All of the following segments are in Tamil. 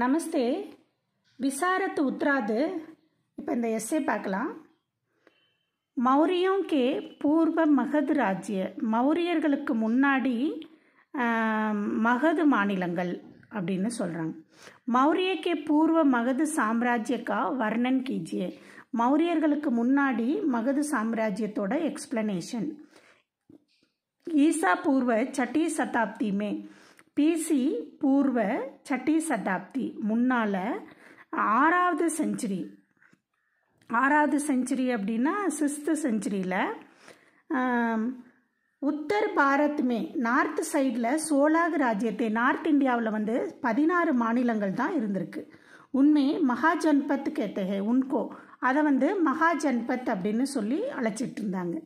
நமஸ்தே விசாரத்து உத்ராது இப்போ இந்த எஸ்ஏ பார்க்கலாம் மௌரியம் கே பூர்வ மகது ராஜ்ய மௌரியர்களுக்கு முன்னாடி மகது மாநிலங்கள் அப்படின்னு சொல்கிறாங்க மௌரிய கே பூர்வ மகது சாம்ராஜ்யக்கா வர்ணன் கீஜியே மௌரியர்களுக்கு முன்னாடி மகது சாம்ராஜ்யத்தோட எக்ஸ்பிளனேஷன் ஈசா பூர்வ சட்டி சதாப்தியுமே பிசி பூர்வ சட்டி சதாப்தி முன்னால் ஆறாவது செஞ்சுரி ஆறாவது செஞ்சுரி அப்படின்னா சிஸ்து செஞ்சுரியில் உத்தர் பாரத்மே நார்த் சைடில் சோலாக் ராஜ்யத்தை நார்த் இந்தியாவில் வந்து பதினாறு மாநிலங்கள் தான் இருந்திருக்கு உண்மை மகாஜன்பத் கேத்தே உன்கோ அதை வந்து மகாஜன்பத் அப்படின்னு சொல்லி அழைச்சிட்டு இருந்தாங்க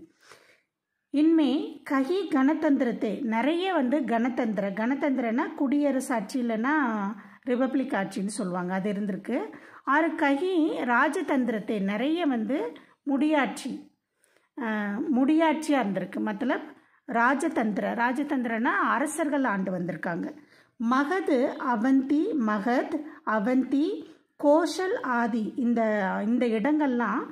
இன்மே கஹி கணத்தந்திரத்தை நிறைய வந்து கணத்தந்திர கணத்தந்திரனா குடியரசு ஆட்சி இல்லைன்னா ரிபப்ளிக் ஆட்சின்னு சொல்லுவாங்க அது இருந்திருக்கு ஆறு கஹி ராஜதந்திரத்தை நிறைய வந்து முடியாட்சி முடியாட்சியாக இருந்திருக்கு மத்தலப் ராஜதந்திர ராஜதந்திரனா அரசர்கள் ஆண்டு வந்திருக்காங்க மகது அவந்தி மகத் அவந்தி கோஷல் ஆதி இந்த இந்த இடங்கள்லாம்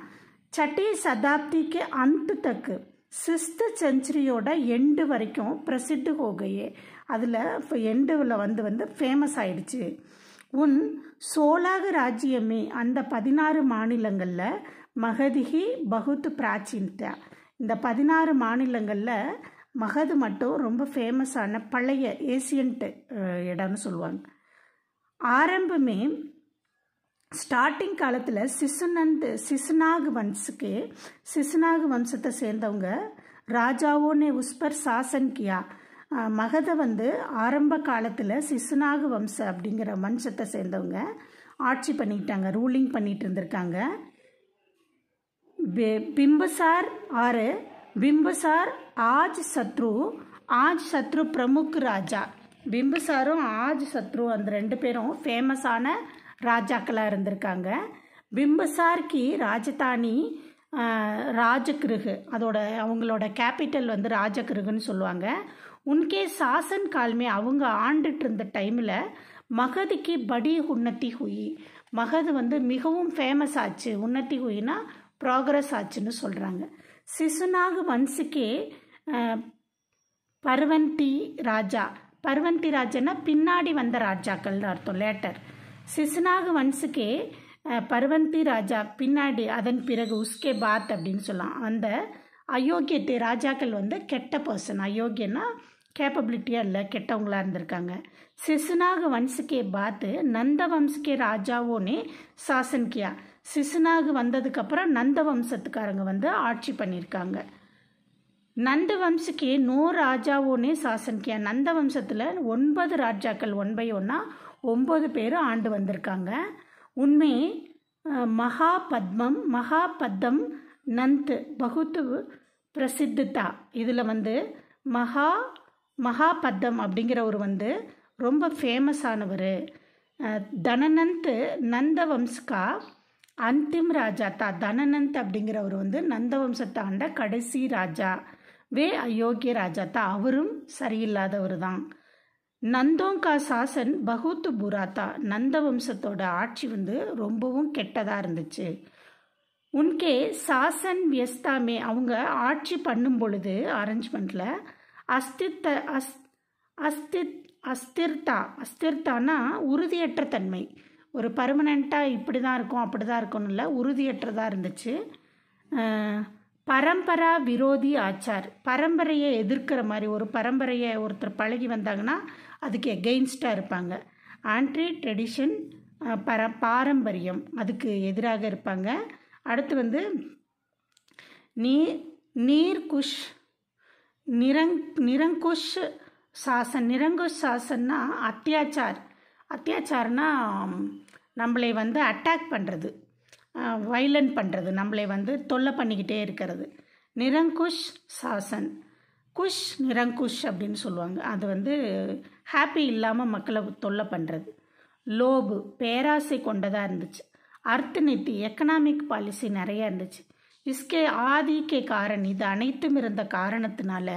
சட்டி சதாப்திக்கு அந்த தக்கு சிஸ்து செஞ்சுரியோட எண்டு வரைக்கும் பிரசித்து ஹோகையே அதில் இப்போ எண்டுவில் வந்து வந்து ஃபேமஸ் ஆயிடுச்சு உன் சோலாக ராஜ்யமே அந்த பதினாறு மாநிலங்களில் மகதிகி பகுத்து பிராச்சின்ட்டா இந்த பதினாறு மாநிலங்களில் மகது மட்டும் ரொம்ப ஃபேமஸான பழைய ஏசியன்ட்டு இடம்னு சொல்லுவாங்க ஆரம்பமே ஸ்டார்டிங் காலத்தில் சிசுனந்து சிசுனாக் வம்சுக்கு சிசுனாக் வம்சத்தை சேர்ந்தவங்க ராஜாவோனே உஸ்பர் சாசன் கியா மகத வந்து ஆரம்ப காலத்தில் சிசுனாக வம்ச அப்படிங்கிற வம்சத்தை சேர்ந்தவங்க ஆட்சி பண்ணிட்டாங்க ரூலிங் பண்ணிட்டு இருந்திருக்காங்க பிம்பசார் ஆறு பிம்பசார் ஆஜ் சத்ரு ஆஜ் சத்ரு பிரமுக் ராஜா பிம்புசாரும் ஆஜ் சத்ரு அந்த ரெண்டு பேரும் ஃபேமஸான ராஜாக்களாக இருந்திருக்காங்க பிம்பசார்க்கு ராஜதானி ராஜகிருகு அதோட அவங்களோட கேபிட்டல் வந்து ராஜகிருகுன்னு சொல்லுவாங்க உன்கே சாசன் கால்மே அவங்க ஆண்டுட்டு இருந்த டைமில் மகதுக்கு படி உன்னத்தி ஹுயி மகது வந்து மிகவும் ஃபேமஸ் ஆச்சு உன்னத்தி ஹுயினா ப்ராக்ரஸ் ஆச்சுன்னு சொல்கிறாங்க சிசுநாக வன்சுக்கே பர்வந்தி ராஜா பர்வந்தி ராஜான்னா பின்னாடி வந்த ராஜாக்கள்னு அர்த்தம் லேட்டர் சிசுநாக வன்சுக்கே பர்வந்தி ராஜா பின்னாடி அதன் பிறகு உஸ்கே பாத் அப்படின்னு சொல்லலாம் அந்த அயோக்கியத்தை ராஜாக்கள் வந்து கெட்ட பர்சன் அயோக்கியன்னா கேப்பபிலிட்டியாக இல்லை கெட்டவங்களாக இருந்திருக்காங்க சிசுநாக வன்சுக்கே பாத்து நந்த வம்சுக்கே ராஜாவோனே சாசன் கியா வந்ததுக்கப்புறம் நந்த வம்சத்துக்காரங்க வந்து ஆட்சி பண்ணியிருக்காங்க நந்த வம்சுக்கே நோ ராஜாவோனே சாசன் கியா நந்த வம்சத்தில் ஒன்பது ராஜாக்கள் ஒன் பை ஒன்னாக ஒம்பது பேரும் ஆண்டு வந்திருக்காங்க உண்மை மகா பத்மம் மகா பத்தம் நந்த் பகுத்து பிரசித்தா இதில் வந்து மகா மகாபத்தம் அப்படிங்கிறவர் வந்து ரொம்ப ஃபேமஸானவர் தனநந்த் நந்தவம்ஸ்கா அந்திம் ராஜா தா தனநந்த் அப்படிங்கிறவர் வந்து நந்தவம்சத்தை ஆண்ட கடைசி ராஜா வே அயோக்கிய ராஜா தா அவரும் சரியில்லாதவர் தான் நந்தோங்கா சாசன் பகூத்து புராத்தா நந்த வம்சத்தோட ஆட்சி வந்து ரொம்பவும் கெட்டதாக இருந்துச்சு உன்கே சாசன் வியஸ்தாமே அவங்க ஆட்சி பண்ணும் பொழுது அரேஞ்ச்மெண்ட்டில் அஸ்தித்த அஸ் அஸ்தி அஸ்திர்தா அஸ்திர்தானா உறுதியற்ற தன்மை ஒரு பர்மனெண்ட்டாக இப்படி தான் இருக்கும் அப்படி தான் இருக்கும்னு இல்லை உறுதியற்றதாக இருந்துச்சு பரம்பரா விரோதி ஆச்சார் பரம்பரையை எதிர்க்கிற மாதிரி ஒரு பரம்பரையை ஒருத்தர் பழகி வந்தாங்கன்னா அதுக்கு எகெயின்ஸ்டாக இருப்பாங்க ஆன்ட்ரி ட்ரெடிஷன் பர பாரம்பரியம் அதுக்கு எதிராக இருப்பாங்க அடுத்து வந்து நீர் குஷ் நிரங் நிரங்குஷ் சாசன் நிரங்குஷ் சாசன்னா அத்தியாச்சார் அத்தியாச்சார்னா நம்மளை வந்து அட்டாக் பண்ணுறது வைலண்ட் பண்ணுறது நம்மளை வந்து தொல்லை பண்ணிக்கிட்டே இருக்கிறது நிரங்குஷ் சாசன் குஷ் நிரங்குஷ் அப்படின்னு சொல்லுவாங்க அது வந்து ஹாப்பி இல்லாமல் மக்களை தொல்லை பண்ணுறது லோபு பேராசை கொண்டதாக இருந்துச்சு அர்த்தநீதி எக்கனாமிக் பாலிசி நிறையா இருந்துச்சு இஸ்கே ஆதிக்கே காரணி இது அனைத்தும் இருந்த காரணத்தினால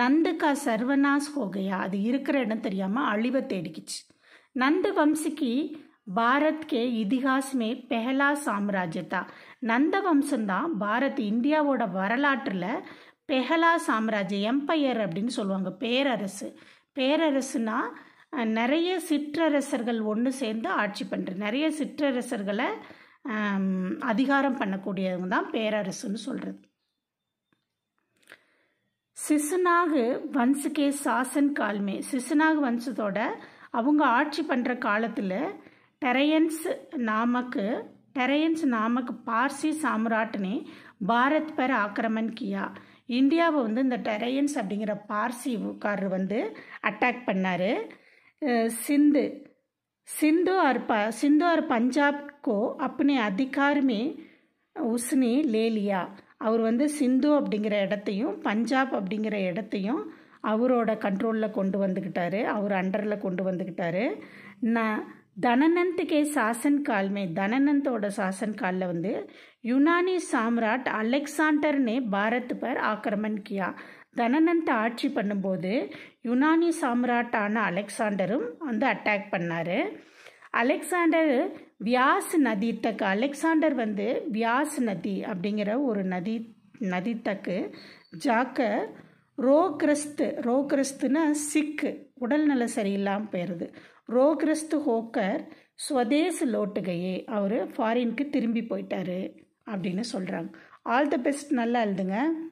நந்துக்கா சர்வனாஸ் ஹோகையா அது இருக்கிற இடம் தெரியாமல் அழிவை தேடிக்குச்சு நந்து வம்சிக்கு பாரத்கே இதிகாசமே பெஹலா சாம்ராஜ்யத்தா நந்த வம்சம்தான் பாரத் இந்தியாவோட வரலாற்றில் பெஹலா சாம்ராஜ்ய எம்பையர் அப்படின்னு சொல்லுவாங்க பேரரசு பேரரசுனா நிறைய சிற்றரசர்கள் ஒன்று சேர்ந்து ஆட்சி பண்ணுற நிறைய சிற்றரசர்களை அதிகாரம் பண்ணக்கூடியவங்க தான் பேரரசுன்னு சொல்கிறது சிசுநாகு வன்சுக்கே சாசன் கால்மே சிசுநாகு வம்சத்தோட அவங்க ஆட்சி பண்ணுற காலத்தில் டெரையன்ஸ் நாமக்கு டெரையன்ஸ் நாமக்கு பார்சி சாம்ராட்டினே பாரத் பர் ஆக்கிரமன் கியா இந்தியாவை வந்து இந்த டெரையன்ஸ் அப்படிங்கிற பார்சிக்காரர் வந்து அட்டாக் பண்ணார் சிந்து சிந்து ஆர் ப சிந்து ஆர் பஞ்சாப் கோ அப்படி अधिकार உஸ்னி லேலியா அவர் வந்து சிந்து அப்படிங்கிற இடத்தையும் பஞ்சாப் அப்படிங்கிற இடத்தையும் அவரோட கண்ட்ரோலில் கொண்டு வந்துக்கிட்டாரு அவர் அண்டரில் கொண்டு வந்துக்கிட்டாரு நான் தனநந்த் சாசன் கால்மே தனநந்தோட சாசன் காலில் வந்து யுனானி சாம்ராட் அலெக்சாண்டர்னே பாரத் பர் ஆக்கிரமன் கியா ஆட்சி பண்ணும்போது யுனானி சாம்ராட்டான அலெக்சாண்டரும் வந்து அட்டாக் பண்ணார் அலெக்சாண்டர் வியாஸ் நதி தக்கு அலெக்சாண்டர் வந்து வியாஸ் நதி அப்படிங்கிற ஒரு நதி நதி தக்கு ஜாக்க ரோ ரோக்ரிஸ்துன்னா சிக்கு உடல்நல சரியில்லாமல் போயிடுது ரோக்ரஸ்து ஹோக்கர் ஸ்வதேஸ் லோட்டுகையே அவர் ஃபாரினுக்கு திரும்பி போயிட்டாரு அப்படின்னு சொல்கிறாங்க ஆல் த பெஸ்ட் நல்லா எழுதுங்க